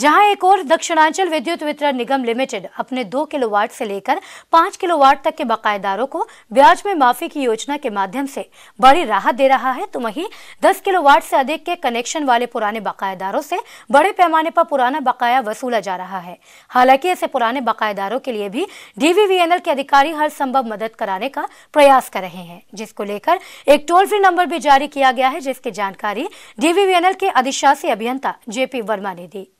जहां एक और दक्षिणांचल विद्युत वितरण निगम लिमिटेड अपने दो किलोवाट से लेकर पांच किलोवाट तक के बकायेदारों को ब्याज में माफी की योजना के माध्यम से बड़ी राहत दे रहा है तो वहीं दस किलोवाट से अधिक के कनेक्शन वाले पुराने बकायेदारों से बड़े पैमाने पर पुराना बकाया वसूला जा रहा है हालांकि ऐसे पुराने बकायेदारों के लिए भी डीवीवीएनएल के अधिकारी हर संभव मदद कराने का प्रयास कर रहे हैं जिसको लेकर एक टोल फ्री नंबर भी जारी किया गया है जिसकी जानकारी डीवीवीएनएल के अधिशासी अभियंता जेपी वर्मा ने दी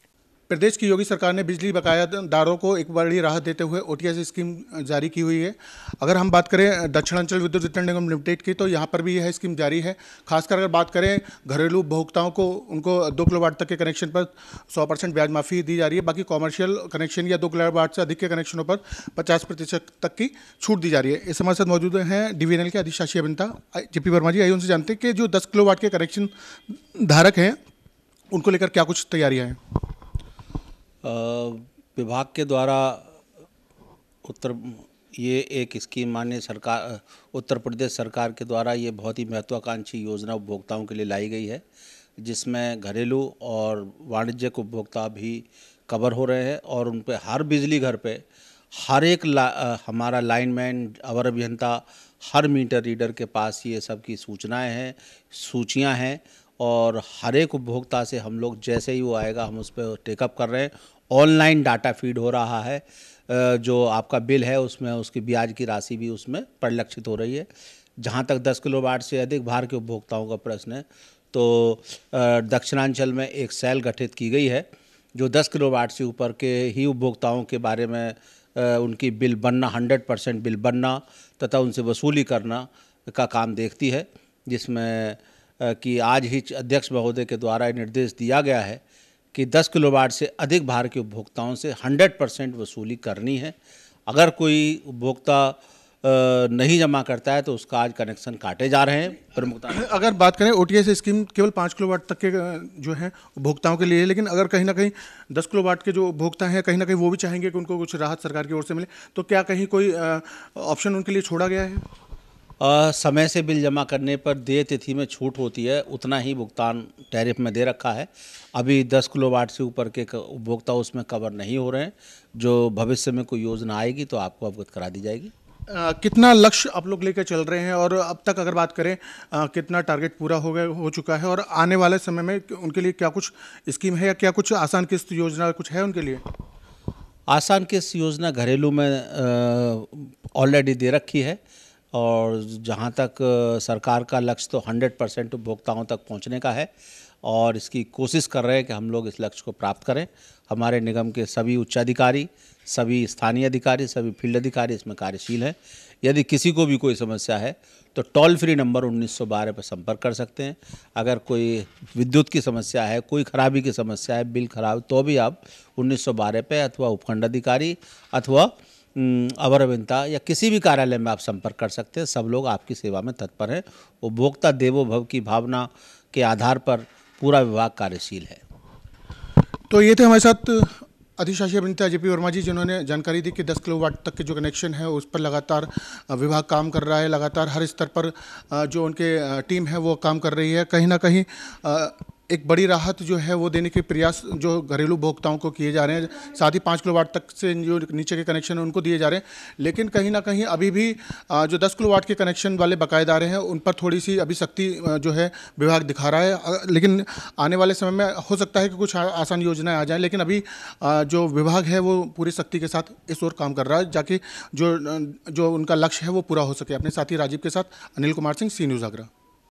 प्रदेश की योगी सरकार ने बिजली बकायादारों को एक बड़ी राहत देते हुए ओ स्कीम जारी की हुई है अगर हम बात करें दक्षिणांचल विद्युत वितरण निगम लिमिटेड की तो यहाँ पर भी यह स्कीम जारी है खासकर अगर बात करें घरेलू उपभोक्ताओं को उनको दो किलो वाट तक के कनेक्शन पर सौ परसेंट ब्याज माफ़ी दी जा रही है बाकी कॉमर्शियल कनेक्शन या दो किलो वाट से अधिक के कनेक्शनों पर पचास प्रतिशत तक की छूट दी जा रही है इस हमारे साथ मौजूद हैं डी के अधिशासी अभिनता जे पी वर्मा जी आइए उनसे जानते हैं कि जो दस किलो वाट के कनेक्शन धारक हैं उनको लेकर क्या कुछ तैयारियाँ हैं विभाग के द्वारा उत्तर ये एक स्कीम माननीय सरकार उत्तर प्रदेश सरकार के द्वारा ये बहुत ही महत्वाकांक्षी योजना उपभोक्ताओं के लिए लाई गई है जिसमें घरेलू और वाणिज्यिक उपभोक्ता भी कवर हो रहे हैं और उन पर हर बिजली घर पे हर एक ला, आ, हमारा लाइनमैन अवर अभियंता हर मीटर रीडर के पास ये सब की सूचनाएं हैं सूचियां हैं और हर एक उपभोक्ता से हम लोग जैसे ही वो आएगा हम उस पर टेकअप कर रहे हैं ऑनलाइन डाटा फीड हो रहा है जो आपका बिल है उसमें उसकी ब्याज की राशि भी उसमें परिलक्षित हो रही है जहाँ तक 10 किलो वाट से अधिक भार के उपभोक्ताओं का प्रश्न है तो दक्षिणांचल में एक सेल गठित की गई है जो 10 किलो वाट से ऊपर के ही उपभोक्ताओं के बारे में उनकी बिल बनना 100 परसेंट बिल बनना तथा उनसे वसूली करना का काम देखती है जिसमें कि आज ही अध्यक्ष महोदय के द्वारा निर्देश दिया गया है कि 10 किलोवाट से अधिक भार के उपभोक्ताओं से 100 परसेंट वसूली करनी है अगर कोई उपभोक्ता नहीं जमा करता है तो उसका आज कनेक्शन काटे जा रहे हैं प्रमुखता अगर बात करें ओ स्कीम केवल पाँच किलो वाट तक के जो है उपभोक्ताओं के लिए लेकिन अगर कहीं ना कहीं दस किलो वाट के जो उपभोक्ता हैं कहीं ना कहीं वो भी चाहेंगे कि उनको कुछ राहत सरकार की ओर से मिले तो क्या कहीं कोई ऑप्शन उनके लिए छोड़ा गया है आ, समय से बिल जमा करने पर देय तिथि में छूट होती है उतना ही भुगतान टैरिफ में दे रखा है अभी 10 किलो वाट से ऊपर के उपभोक्ता उसमें कवर नहीं हो रहे हैं जो भविष्य में कोई योजना आएगी तो आपको अवगत करा दी जाएगी आ, कितना लक्ष्य आप लोग लेकर चल रहे हैं और अब तक अगर बात करें आ, कितना टारगेट पूरा हो गया हो चुका है और आने वाले समय में उनके लिए क्या कुछ स्कीम है या क्या कुछ आसान किस्त योजना कुछ है उनके लिए आसान किस्त योजना घरेलू में ऑलरेडी दे रखी है और जहाँ तक सरकार का लक्ष्य तो 100 परसेंट उपभोक्ताओं तक पहुँचने का है और इसकी कोशिश कर रहे हैं कि हम लोग इस लक्ष्य को प्राप्त करें हमारे निगम के सभी उच्चाधिकारी सभी स्थानीय अधिकारी सभी फील्ड अधिकारी इसमें कार्यशील हैं यदि किसी को भी कोई समस्या है तो टोल फ्री नंबर 1912 पर संपर्क कर सकते हैं अगर कोई विद्युत की समस्या है कोई खराबी की समस्या है बिल खराब तो भी आप 1912 पे अथवा उपखंड अधिकारी अथवा अवर अवरविंता या किसी भी कार्यालय में आप संपर्क कर सकते हैं सब लोग आपकी सेवा में तत्पर हैं उपभोक्ता देवो भव की भावना के आधार पर पूरा विभाग कार्यशील है तो ये थे हमारे साथ अधिशासी अभिनेता जेपी वर्मा जी जिन्होंने जानकारी दी कि 10 वाट तक के जो कनेक्शन है उस पर लगातार विभाग काम कर रहा है लगातार हर स्तर पर जो उनके टीम है वो काम कर रही है कहीं ना कहीं एक बड़ी राहत जो है वो देने के प्रयास जो घरेलू उपभोक्ताओं को किए जा रहे हैं साथ ही पाँच किलोवाट तक से जो नीचे के कनेक्शन उनको दिए जा रहे हैं लेकिन कहीं ना कहीं अभी भी जो दस किलोवाट के कनेक्शन वाले बकायेदार हैं उन पर थोड़ी सी अभी सख्ती जो है विभाग दिखा रहा है लेकिन आने वाले समय में हो सकता है कि कुछ आसान योजनाएँ आ जाएँ लेकिन अभी जो विभाग है वो पूरी सख्ती के साथ इस ओर काम कर रहा है जाकि जो जो उनका लक्ष्य है वो पूरा हो सके अपने साथी राजीव के साथ अनिल कुमार सिंह सी न्यूज़ आगरा